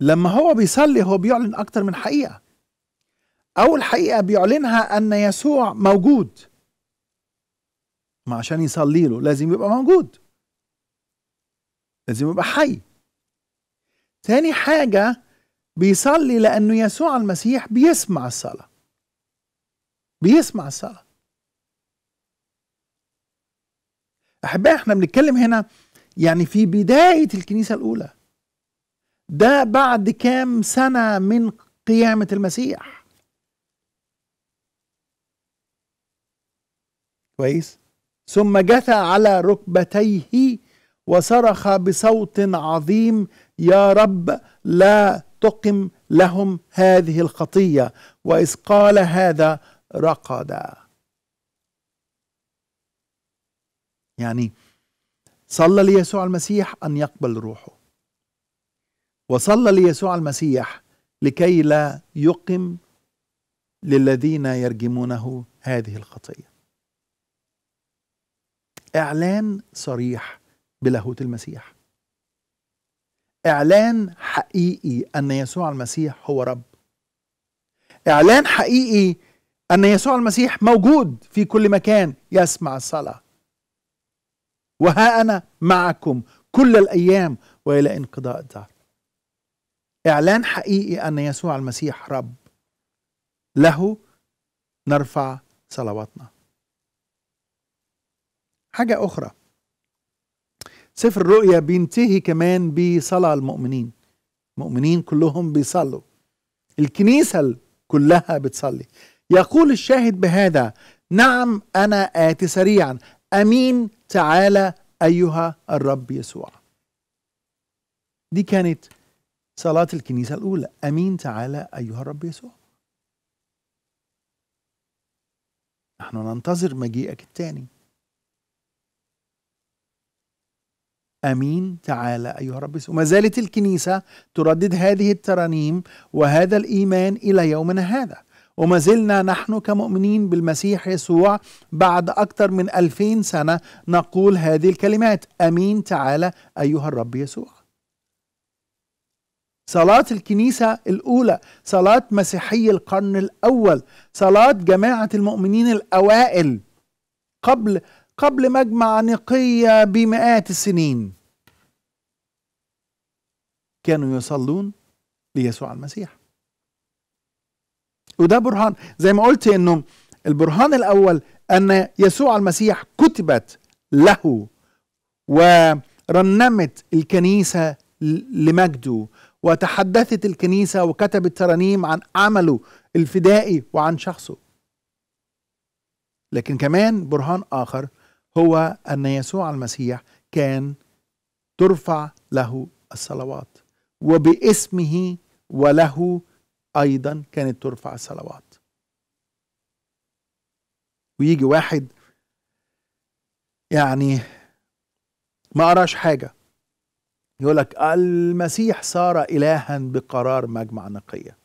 لما هو بيصلي هو بيعلن أكتر من حقيقة أول حقيقة بيعلنها أن يسوع موجود ما عشان يصلي له لازم يبقى موجود لازم يبقى حي تاني حاجة بيصلي لأنه يسوع المسيح بيسمع الصلاة بيسمع الصلاة أحبائي احنا بنتكلم هنا يعني في بداية الكنيسة الأولى ده بعد كام سنة من قيامة المسيح كويس ثم جثى على ركبتيه وصرخ بصوت عظيم يا رب لا تقم لهم هذه الخطيه واذ قال هذا رقدا يعني صلى ليسوع المسيح ان يقبل روحه وصلى ليسوع المسيح لكي لا يقم للذين يرجمونه هذه الخطيه اعلان صريح بلاهوت المسيح إعلان حقيقي أن يسوع المسيح هو رب إعلان حقيقي أن يسوع المسيح موجود في كل مكان يسمع الصلاة وها أنا معكم كل الأيام وإلى انقضاء الدهر إعلان حقيقي أن يسوع المسيح رب له نرفع صلواتنا حاجة أخرى سفر الرؤيا بينتهي كمان بصلاة المؤمنين المؤمنين كلهم بيصلوا الكنيسة كلها بتصلي يقول الشاهد بهذا نعم أنا آتي سريعا أمين تعالى أيها الرب يسوع دي كانت صلاة الكنيسة الأولى أمين تعالى أيها الرب يسوع نحن ننتظر مجيئك الثاني امين تعالى ايها الرب وما زالت الكنيسه تردد هذه الترانيم وهذا الايمان الى يومنا هذا وما زلنا نحن كمؤمنين بالمسيح يسوع بعد أكثر من ألفين سنة نقول هذه الكلمات أمين تعالى أيها الرب يسوع صلاة الكنيسة الأولى صلاة مسيحي القرن الأول صلاة جماعة المؤمنين الأوائل قبل قبل مجمع نقية بمئات السنين كانوا يصلون ليسوع المسيح وده برهان زي ما قلت انه البرهان الاول ان يسوع المسيح كتبت له ورنمت الكنيسه لمجده وتحدثت الكنيسه وكتبت ترانيم عن عمله الفدائي وعن شخصه لكن كمان برهان اخر هو ان يسوع المسيح كان ترفع له الصلوات وباسمه وله أيضا كانت ترفع الصلوات ويجي واحد يعني ما قراش حاجة يقول لك المسيح صار إلها بقرار مجمع نقية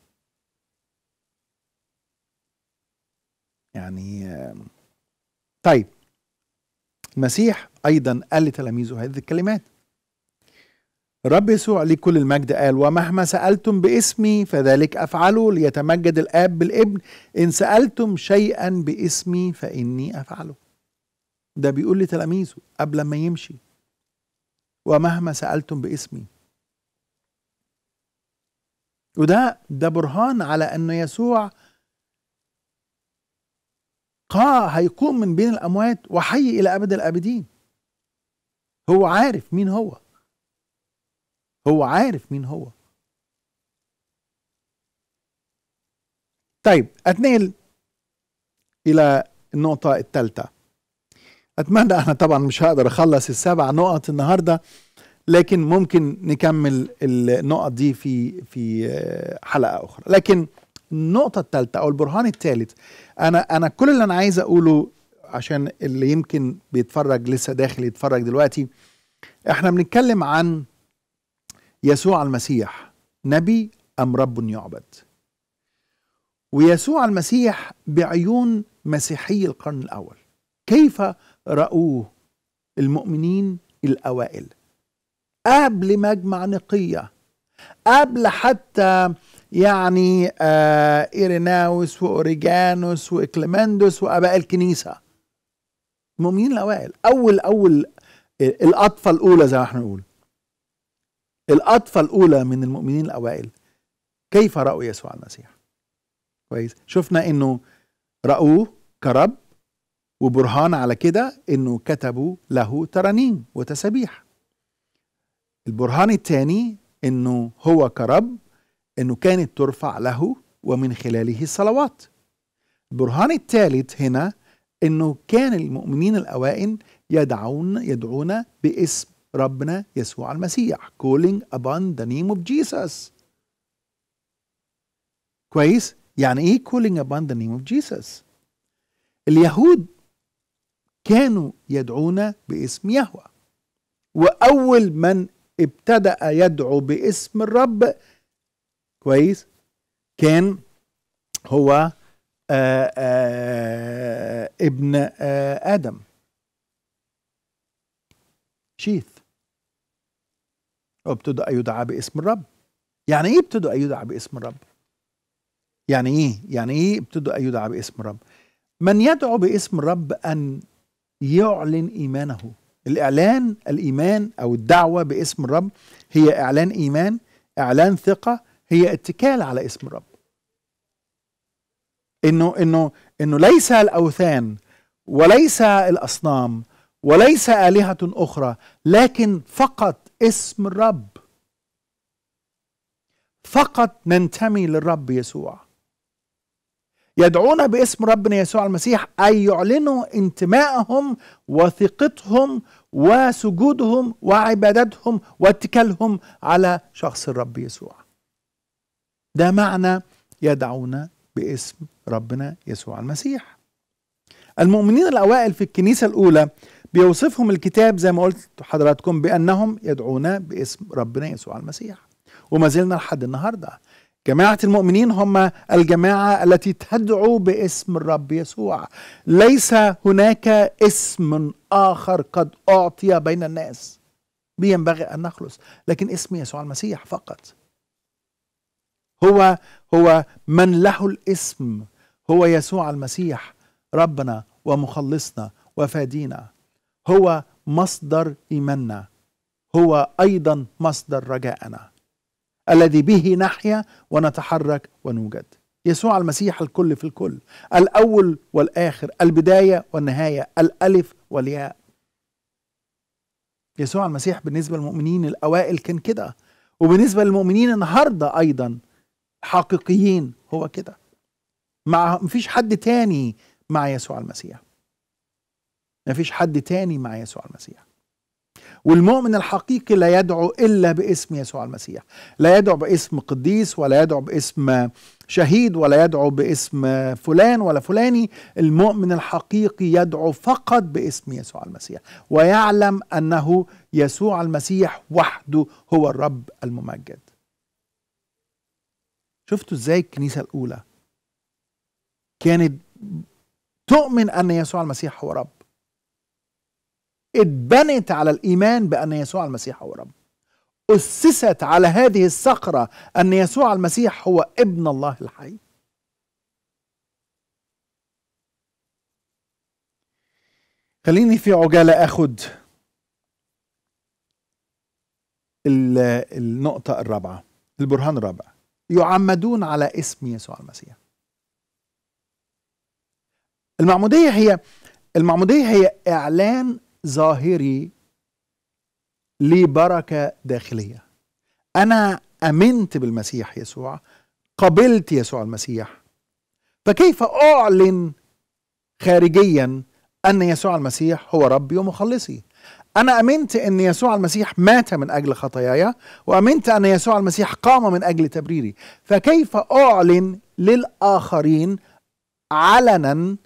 يعني طيب المسيح أيضا قال لتلاميذه هذه الكلمات الرب يسوع ليه كل المجد قال ومهما سألتم باسمي فذلك أفعله ليتمجد الآب بالابن إن سألتم شيئا باسمي فإني أفعله ده بيقول لتلاميذه قبل ما يمشي ومهما سألتم باسمي وده ده برهان على أن يسوع قا هيقوم من بين الأموات وحي إلى أبد الآبدين هو عارف مين هو هو عارف مين هو طيب أتنقل إلى النقطة الثالثة أتمنى أنا طبعا مش هقدر أخلص السبع نقط النهاردة لكن ممكن نكمل النقط دي في في آه، حلقة أخرى لكن النقطة الثالثة أو البرهان الثالث أنا أنا كل اللي أنا عايز أقوله عشان اللي يمكن بيتفرج لسه داخل يتفرج دلوقتي احنا بنتكلم عن يسوع المسيح نبي أم رب يعبد ويسوع المسيح بعيون مسيحي القرن الأول كيف رأوه المؤمنين الأوائل قبل مجمع نقية قبل حتى يعني آه إيريناوس وأوريجانوس وإكليمندوس وآباء الكنيسة المؤمنين الأوائل أول أول آه، القطفة الأولى زي ما احنا بنقول القطفة الأولى من المؤمنين الأوائل كيف رأوا يسوع المسيح كويس شفنا أنه رأوه كرب وبرهان على كده أنه كتبوا له ترانيم وتسابيح البرهان الثاني أنه هو كرب أنه كانت ترفع له ومن خلاله الصلوات البرهان الثالث هنا أنه كان المؤمنين الأوائل يدعون يدعون باسم ربنا يسوع المسيح calling upon the name of Jesus كويس يعني ايه calling upon the name of Jesus اليهود كانوا يدعون باسم يهوه واول من ابتدأ يدعو باسم الرب كويس كان هو آآ آه، آآ آه، ابن آآ آه، آدم شيث وابتدا يدعى باسم الرب يعني إيه ابتدا يدعى باسم الرب يعني إيه يعني إيه ابتدا يدعى باسم الرب من يدعو باسم الرب أن يعلن إيمانه الإعلان الإيمان أو الدعوة باسم الرب هي إعلان إيمان إعلان ثقة هي اتكال على اسم الرب إنه إنه إنه ليس الأوثان وليس الأصنام وليس آلهة أخرى لكن فقط اسم الرب فقط ننتمي للرب يسوع يدعون باسم ربنا يسوع المسيح أي يعلنوا انتمائهم وثقتهم وسجودهم وعبادتهم واتكالهم على شخص الرب يسوع ده معنى يدعون باسم ربنا يسوع المسيح المؤمنين الأوائل في الكنيسة الأولى بيوصفهم الكتاب زي ما قلت حضراتكم بأنهم يدعون باسم ربنا يسوع المسيح وما زلنا لحد النهارده جماعة المؤمنين هم الجماعة التي تدعو باسم الرب يسوع ليس هناك اسم آخر قد أعطي بين الناس بينبغي أن نخلص لكن اسم يسوع المسيح فقط هو هو من له الاسم هو يسوع المسيح ربنا ومخلصنا وفادينا هو مصدر إيماننا هو أيضا مصدر رجائنا الذي به نحيا ونتحرك ونوجد يسوع المسيح الكل في الكل الأول والآخر البداية والنهاية الألف والياء يسوع المسيح بالنسبة للمؤمنين الأوائل كان كده وبالنسبة للمؤمنين النهاردة أيضا حقيقيين هو كده مع مفيش حد تاني مع يسوع المسيح ما فيش حد تاني مع يسوع المسيح والمؤمن الحقيقي لا يدعو إلا باسم يسوع المسيح لا يدعو باسم قديس ولا يدعو باسم شهيد ولا يدعو باسم فلان ولا فلاني المؤمن الحقيقي يدعو فقط باسم يسوع المسيح ويعلم أنه يسوع المسيح وحده هو الرب الممجد شفتوا ازاي الكنيسة الأولى كانت تؤمن أن يسوع المسيح هو رب اتبنت على الإيمان بأن يسوع المسيح هو رب أسست على هذه الصخرة أن يسوع المسيح هو ابن الله الحي خليني في عجالة أخد النقطة الرابعة البرهان الرابع يعمدون على اسم يسوع المسيح المعمودية هي المعمودية هي إعلان ظاهري لي بركة داخلية أنا أمنت بالمسيح يسوع قبلت يسوع المسيح فكيف أعلن خارجيا أن يسوع المسيح هو ربي ومخلصي أنا أمنت أن يسوع المسيح مات من أجل خطاياي وأمنت أن يسوع المسيح قام من أجل تبريري فكيف أعلن للآخرين علنا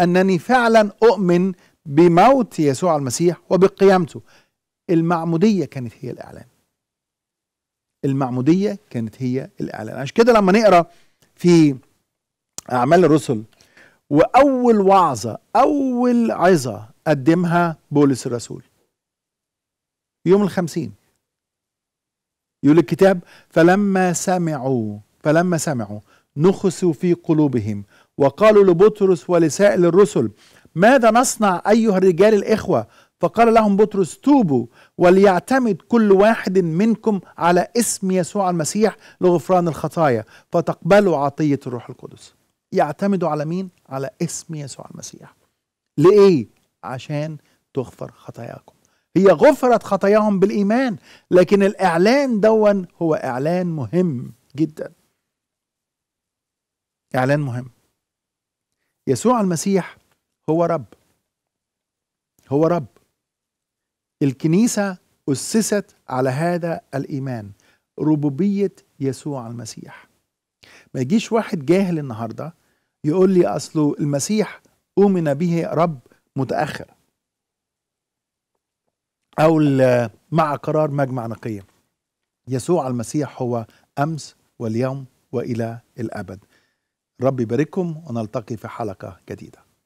أنني فعلا أؤمن بموت يسوع المسيح وبقيامته المعمودية كانت هي الإعلان المعمودية كانت هي الإعلان عشان كده لما نقرأ في أعمال الرسل وأول وعظة أول عظة قدمها بولس الرسول يوم الخمسين يقول الكتاب فلما سمعوا فلما سمعوا نخسوا في قلوبهم وقالوا لبطرس ولسائر الرسل ماذا نصنع أيها الرجال الإخوة فقال لهم بطرس توبوا وليعتمد كل واحد منكم على اسم يسوع المسيح لغفران الخطايا فتقبلوا عطية الروح القدس يعتمدوا على مين؟ على اسم يسوع المسيح لإيه؟ عشان تغفر خطاياكم هي غفرت خطاياهم بالإيمان لكن الإعلان دون هو إعلان مهم جدا إعلان مهم يسوع المسيح هو رب هو رب الكنيسة أسست على هذا الإيمان ربوبية يسوع المسيح ما يجيش واحد جاهل النهاردة يقول لي أصله المسيح أؤمن به رب متأخر أو مع قرار مجمع نقية يسوع المسيح هو أمس واليوم وإلى الأبد رب يبارككم ونلتقي في حلقة جديدة